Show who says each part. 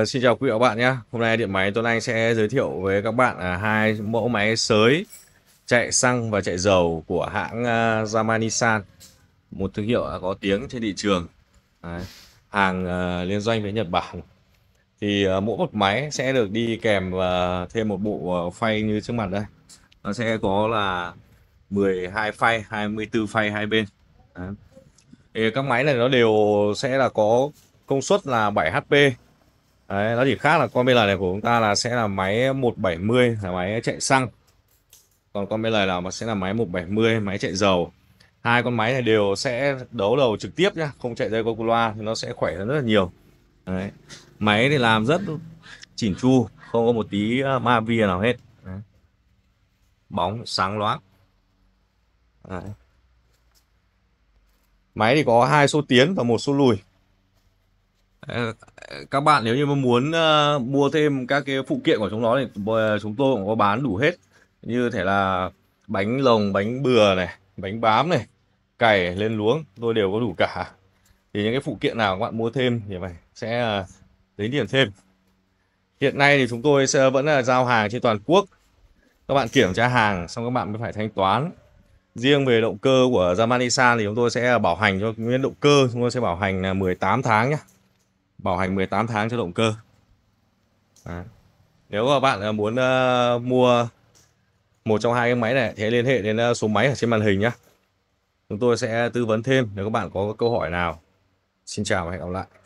Speaker 1: Uh, xin chào quý vị và các bạn nhé. Hôm nay điện máy Tuấn Anh sẽ giới thiệu với các bạn là hai mẫu máy sới chạy xăng và chạy dầu của hãng uh, Yamaha một thương hiệu có tiếng trên thị trường, Đấy. hàng uh, liên doanh với Nhật Bản. Thì uh, mỗi một máy sẽ được đi kèm uh, thêm một bộ uh, phay như trước mặt đây. Nó sẽ có là 12 phay, 24 phay hai bên. Đấy. Thì các máy này nó đều sẽ là có công suất là 7 HP Đấy, nó chỉ khác là con BL này của chúng ta là sẽ là máy 170 là máy chạy xăng. Còn con bên BL là sẽ là máy 170 máy chạy dầu. Hai con máy này đều sẽ đấu đầu trực tiếp nhá, không chạy dây qua loa thì nó sẽ khỏe hơn rất là nhiều. Đấy. Máy thì làm rất chỉn chu, không có một tí à, ma vi nào hết. Đấy. Bóng sáng loáng. Đấy. Máy thì có hai số tiến và một số lùi các bạn nếu như mà muốn uh, mua thêm các cái phụ kiện của chúng nó thì chúng tôi cũng có bán đủ hết như thể là bánh lồng bánh bừa này bánh bám này cày lên luống tôi đều có đủ cả thì những cái phụ kiện nào các bạn mua thêm thì phải sẽ uh, lấy tiền thêm hiện nay thì chúng tôi sẽ vẫn là giao hàng trên toàn quốc các bạn kiểm tra hàng xong các bạn mới phải thanh toán riêng về động cơ của Yamaha thì chúng tôi sẽ bảo hành cho nguyên động cơ chúng tôi sẽ bảo hành là 18 tháng nhé bảo hành 18 tháng cho động cơ à. nếu mà bạn à, muốn uh, mua một trong hai cái máy này thì liên hệ đến à, số máy ở trên màn hình nhé chúng tôi sẽ tư vấn thêm nếu các bạn có câu hỏi nào xin chào và hẹn gặp lại